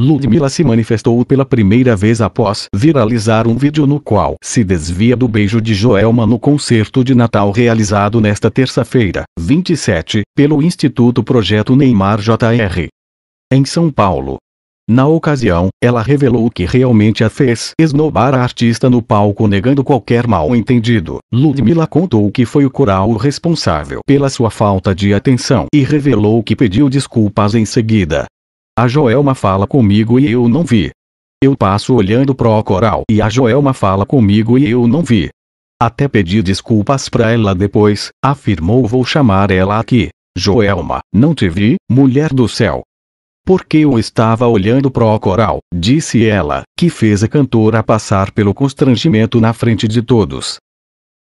Ludmilla se manifestou pela primeira vez após viralizar um vídeo no qual se desvia do beijo de Joelma no concerto de Natal realizado nesta terça-feira, 27, pelo Instituto Projeto Neymar JR. Em São Paulo. Na ocasião, ela revelou que realmente a fez esnobar a artista no palco negando qualquer mal-entendido. Ludmilla contou que foi o coral o responsável pela sua falta de atenção e revelou que pediu desculpas em seguida. A Joelma fala comigo e eu não vi. Eu passo olhando pro coral e a Joelma fala comigo e eu não vi. Até pedi desculpas pra ela depois, afirmou vou chamar ela aqui. Joelma, não te vi, mulher do céu. Porque eu estava olhando pro coral, disse ela, que fez a cantora passar pelo constrangimento na frente de todos.